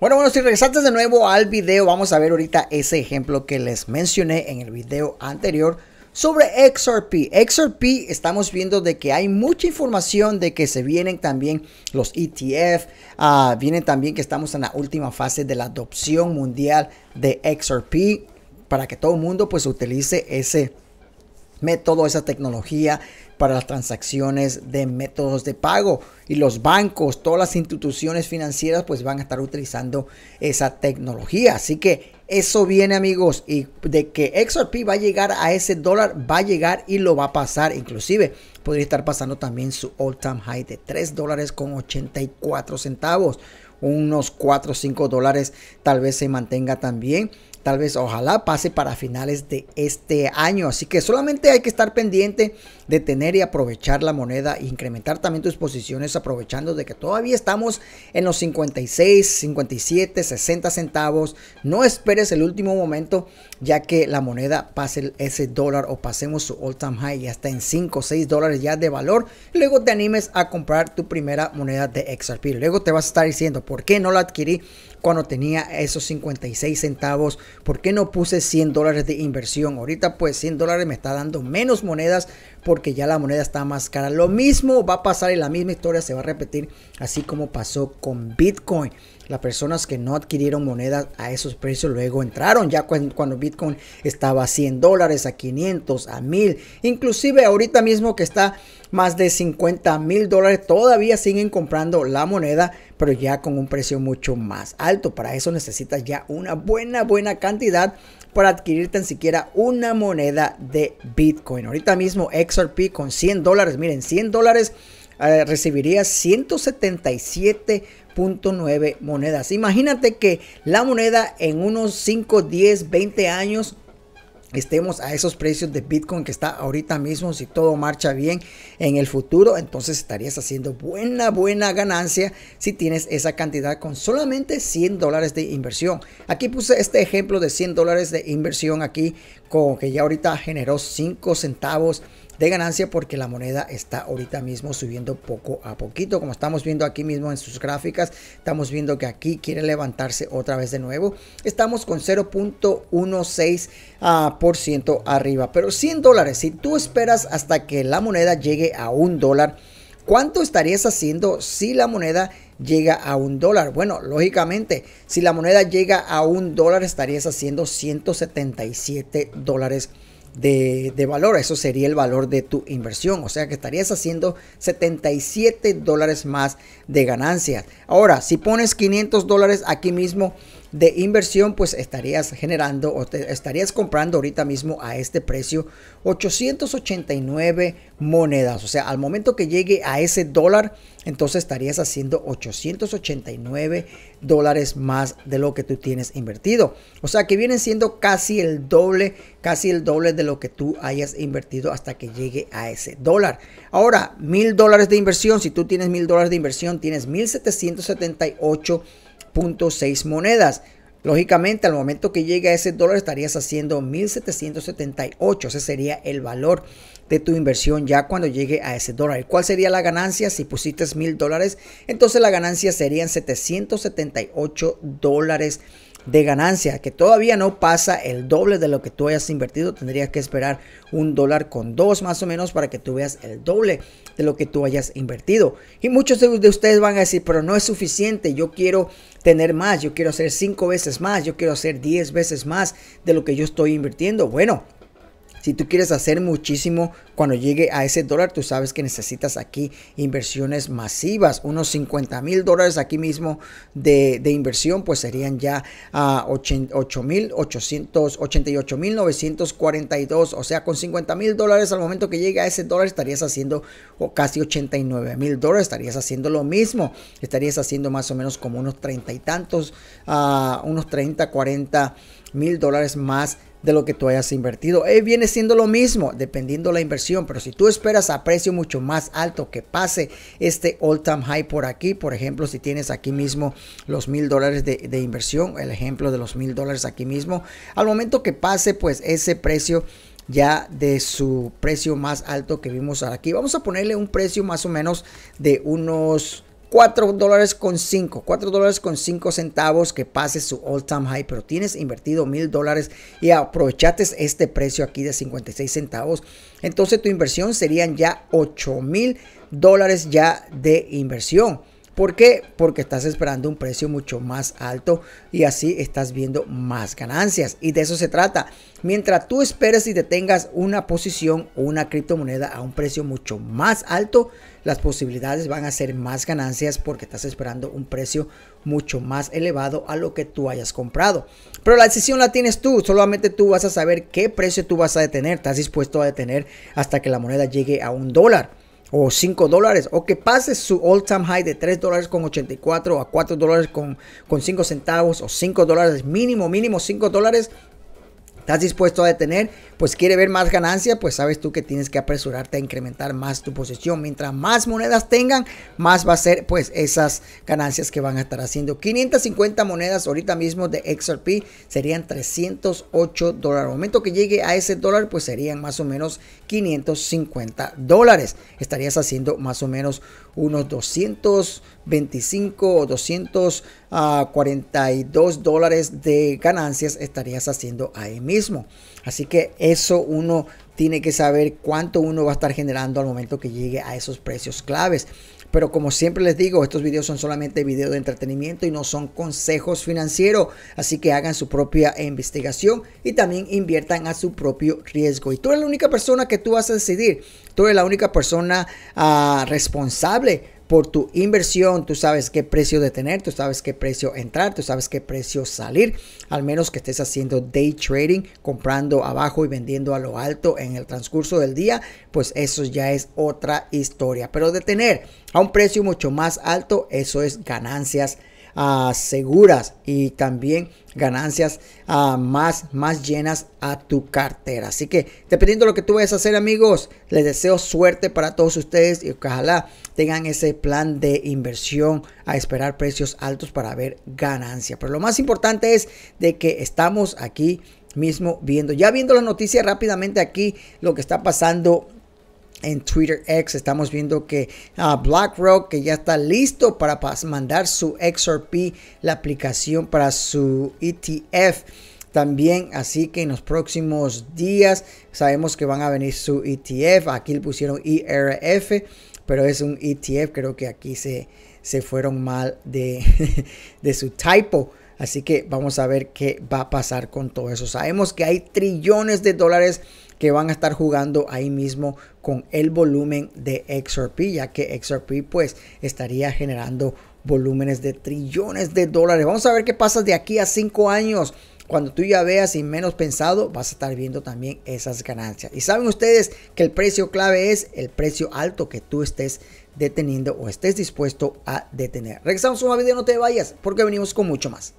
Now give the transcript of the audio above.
Bueno, bueno, si regresantes de nuevo al video, vamos a ver ahorita ese ejemplo que les mencioné en el video anterior sobre XRP. XRP estamos viendo de que hay mucha información de que se vienen también los ETF, ah, vienen también que estamos en la última fase de la adopción mundial de XRP para que todo el mundo pues utilice ese método, esa tecnología para las transacciones de métodos de pago. Y los bancos, todas las instituciones financieras, pues van a estar utilizando esa tecnología. Así que eso viene, amigos, y de que XRP va a llegar a ese dólar, va a llegar y lo va a pasar. Inclusive podría estar pasando también su all-time high de 3 dólares con 84 centavos. Unos 4 o 5 dólares tal vez se mantenga también tal vez ojalá pase para finales de este año. Así que solamente hay que estar pendiente de tener y aprovechar la moneda incrementar también tus posiciones aprovechando de que todavía estamos en los 56, 57, 60 centavos. No esperes el último momento ya que la moneda pase ese dólar o pasemos su all time high y hasta en 5 o 6 dólares ya de valor. Luego te animes a comprar tu primera moneda de XRP. Luego te vas a estar diciendo por qué no la adquirí cuando tenía esos 56 centavos ¿Por qué no puse 100 dólares de inversión? Ahorita pues 100 dólares me está dando menos monedas porque ya la moneda está más cara. Lo mismo va a pasar y la misma historia se va a repetir, así como pasó con Bitcoin. Las personas que no adquirieron monedas a esos precios luego entraron ya cuando Bitcoin estaba a 100 dólares, a 500, a 1000. Inclusive ahorita mismo que está más de 50 mil dólares, todavía siguen comprando la moneda, pero ya con un precio mucho más alto. Para eso necesitas ya una buena, buena cantidad para adquirir tan siquiera una moneda de Bitcoin. Ahorita mismo XRP con 100 dólares, miren, 100 dólares eh, recibiría 177.9 monedas. Imagínate que la moneda en unos 5, 10, 20 años estemos a esos precios de Bitcoin que está ahorita mismo, si todo marcha bien en el futuro, entonces estarías haciendo buena, buena ganancia si tienes esa cantidad con solamente 100 dólares de inversión. Aquí puse este ejemplo de 100 dólares de inversión aquí, con que ya ahorita generó 5 centavos de ganancia porque la moneda está ahorita mismo subiendo poco a poquito. Como estamos viendo aquí mismo en sus gráficas, estamos viendo que aquí quiere levantarse otra vez de nuevo. Estamos con 0.16% ah, arriba, pero 100 dólares. Si tú esperas hasta que la moneda llegue a un dólar, ¿Cuánto estarías haciendo si la moneda llega a un dólar? Bueno, lógicamente, si la moneda llega a un dólar, estarías haciendo 177 dólares de, valor. Eso sería el valor de tu inversión. O sea que estarías haciendo 77 dólares más de ganancias. Ahora, si pones 500 dólares aquí mismo de inversión, pues estarías generando o te estarías comprando ahorita mismo a este precio 889 monedas. O sea, al momento que llegue a ese dólar, entonces estarías haciendo 889 dólares más de lo que tú tienes invertido. O sea, que vienen siendo casi el doble, casi el doble de lo que tú hayas invertido hasta que llegue a ese dólar. Ahora, mil dólares de inversión, si tú tienes mil dólares de inversión, tienes 1778 seis monedas. Lógicamente, al momento que llegue a ese dólar estarías haciendo 1.778. Ese sería el valor de tu inversión ya cuando llegue a ese dólar. ¿Cuál sería la ganancia? Si pusiste mil dólares, entonces la ganancia serían 778 dólares de ganancia, que todavía no pasa el doble de lo que tú hayas invertido. Tendrías que esperar un dólar con dos más o menos para que tú veas el doble de lo que tú hayas invertido. Y muchos de ustedes van a decir, pero no es suficiente, yo quiero tener más, yo quiero hacer cinco veces más, yo quiero hacer diez veces más de lo que yo estoy invirtiendo. Bueno. Si tú quieres hacer muchísimo cuando llegue a ese dólar, tú sabes que necesitas aquí inversiones masivas. Unos 50 mil dólares aquí mismo de, inversión, pues serían ya ah, a O sea, con 50 mil dólares al momento que llegue a ese dólar, estarías haciendo casi 89 mil dólares. Estarías haciendo lo mismo. Estarías haciendo más o menos como unos treinta y tantos, a ah, unos 30, 40 mil dólares más de lo que tú hayas invertido. Eh, viene siendo lo mismo, dependiendo la inversión, pero si tú esperas a precio mucho más alto que pase este all time high por aquí, por ejemplo, si tienes aquí mismo los mil dólares de, de inversión, el ejemplo de los mil dólares aquí mismo, al momento que pase, pues ese precio ya de su precio más alto que vimos aquí, vamos a ponerle un precio más o menos de unos 4 dólares con 5, 4 dólares con 5 centavos que pase su all time high, pero tienes invertido 1000 dólares y aprovechaste este precio aquí de 56 centavos, entonces tu inversión serían ya 8000 dólares ya de inversión. ¿Por qué? Porque estás esperando un precio mucho más alto y así estás viendo más ganancias. Y de eso se trata. Mientras tú esperes y detengas tengas una posición o una criptomoneda a un precio mucho más alto, las posibilidades van a ser más ganancias porque estás esperando un precio mucho más elevado a lo que tú hayas comprado. Pero la decisión la tienes tú, solamente tú vas a saber qué precio tú vas a detener, estás dispuesto a detener hasta que la moneda llegue a un dólar o 5 dólares o que pases su all time high de 3 dólares con 84 a 4 dólares con, con 5 centavos o 5 dólares mínimo mínimo 5 dólares estás dispuesto a detener pues quiere ver más ganancia, pues sabes tú que tienes que apresurarte a incrementar más tu posición. Mientras más monedas tengan, más va a ser pues esas ganancias que van a estar haciendo. 550 monedas ahorita mismo de XRP serían 308 dólares. Al momento que llegue a ese dólar, pues serían más o menos 550 dólares. Estarías haciendo más o menos unos 225 o 242 dólares de ganancias estarías haciendo ahí mismo. Así que eso uno tiene que saber cuánto uno va a estar generando al momento que llegue a esos precios claves. Pero como siempre les digo, estos videos son solamente videos de entretenimiento y no son consejos financieros. Así que hagan su propia investigación y también inviertan a su propio riesgo. Y tú eres la única persona que tú vas a decidir. Tú eres la única persona ah, responsable por tu inversión, tú sabes qué precio detener, tú sabes qué precio entrar, tú sabes qué precio salir, al menos que estés haciendo day trading, comprando abajo y vendiendo a lo alto en el transcurso del día, pues eso ya es otra historia. Pero detener a un precio mucho más alto, eso es ganancias a ah, seguras y también ganancias ah, más, más llenas a tu cartera. Así que dependiendo de lo que tú vayas a hacer amigos, les deseo suerte para todos ustedes y ojalá tengan ese plan de inversión a esperar precios altos para ver ganancia. Pero lo más importante es de que estamos aquí mismo viendo, ya viendo la noticia rápidamente aquí, lo que está pasando en Twitter X estamos viendo que ah, BlackRock que ya está listo para mandar su XRP, la aplicación para su ETF también. Así que en los próximos días sabemos que van a venir su ETF. Aquí le pusieron IRF, e pero es un ETF. Creo que aquí se, se fueron mal de, de su typo. Así que vamos a ver qué va a pasar con todo eso. Sabemos que hay trillones de dólares que van a estar jugando ahí mismo con el volumen de XRP, ya que XRP pues estaría generando volúmenes de trillones de dólares. Vamos a ver qué pasa de aquí a cinco años. Cuando tú ya veas y menos pensado, vas a estar viendo también esas ganancias. Y saben ustedes que el precio clave es el precio alto que tú estés deteniendo o estés dispuesto a detener. Regresamos a un video, no te vayas, porque venimos con mucho más.